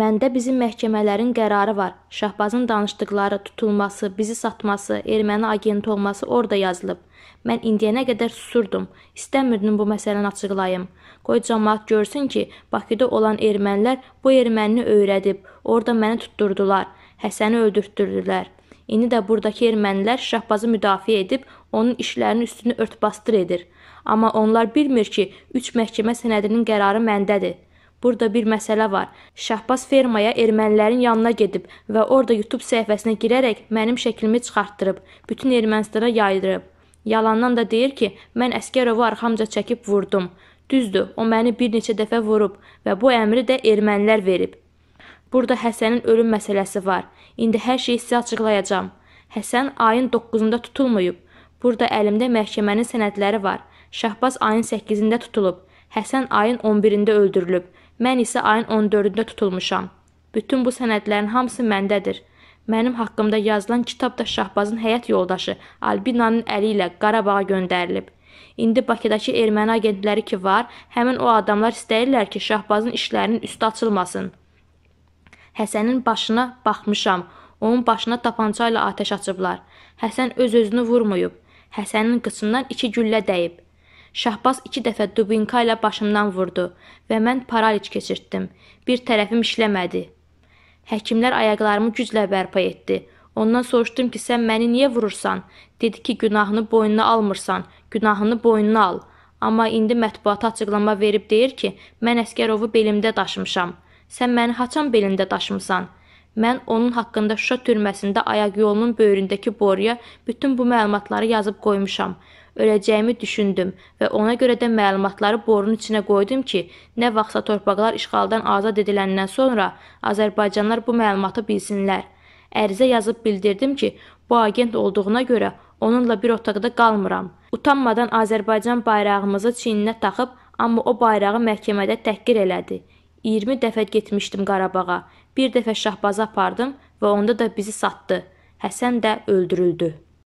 Məndə bizim məhkəmələrin qərarı var. Şahbazın danışdıqları, tutulması, bizi satması, erməni agenti olması orada yazılıb. Mən indiyənə qədər susurdum. İstəmirdim bu məsələni açıqlayım. Qoy cəmaət görsün ki, Bakıda olan ermənilər bu ermənini öyrədib, orada məni tutdurdular, Həsəni öldürtdürdülər. İndi də burdakı ermənilər Şahbazı müdafiə edib onun işlərinin üstünü örtbasdır edir. Amma onlar bilmir ki, 3 məhkəmə sənədinin qərarı məndədir. Burada bir məsələ var. Şahbaz fermaya ermənilərin yanına gedib və orada YouTube səhifəsinə girərək mənim şəklimi çıxartdırıb, bütün Ermənistana yaydırıb. Yalandan da deyir ki, mən Əskərovu arxamca çəkib vurdum. Düzdür, o məni bir neçə dəfə vurub və bu əmri də ermənilər verib. Burada Həsənin ölüm məsələsi var. İndi hər şeyi sizə açıqlayacağım. Həsən ayın 9-unda tutulmayıb. Burada əlimdə məhkəmənin sənədləri var. Şahbaz ayın 8-də tutulub. Həsən ayın 11-də öldürülüb. Mən isə ayın 14-də tutulmuşam. Bütün bu sənədlərin hamısı məndədir. Mənim haqqımda yazılan kitab da Şahbazın həyat yoldaşı Albinanın əli ilə Qarabağa göndərilib. İndi Bakıdakı erməni agentləri ki var, həmin o adamlar istəyirlər ki, Şahbazın işlərinin üstü açılmasın. Həsənin başına baxmışam. Onun başına tapança ilə atəş açıblar. Həsən öz-özünü vurmayıb. Həsənin qıçından iki güllə dəyib. Şahbaz iki dəfə dubinka ilə başımdan vurdu və mən paraliç keçirtdim. Bir tərəfim işləmədi. Həkimlər ayaqlarımı güclə bərpa etdi. Ondan soruşdum ki, sən məni niyə vurursan? Dedi ki, günahını boynuna almırsan, günahını boynuna al. Amma indi mətbuata açıqlama verib deyir ki, mən Əskərovu belimdə daşımışam. Sən məni haçan belində daşımısan? Mən onun haqqında Şuşa türməsində ayaq yolunun böyründəki boruya bütün bu məlumatları yazıb qoymuşam öləcəyimi düşündüm və ona görə də məlumatları borunun içinə qoydum ki, nə vaxtsa torpaqlar işğaldan azad ediləndən sonra Azərbaycanlar bu məlumatı bilsinlər. Ərizə yazıb bildirdim ki, bu agent olduğuna görə onunla bir otaqda qalmıram. Utanmadan Azərbaycan bayrağımızı çiyninə taxıb, amma o bayrağı məhkəmədə təhqir elədi. 20 dəfə getmişdim Qarabağa. Bir dəfə Şahbaza apardım və onda da bizi satdı. Həsən də öldürüldü.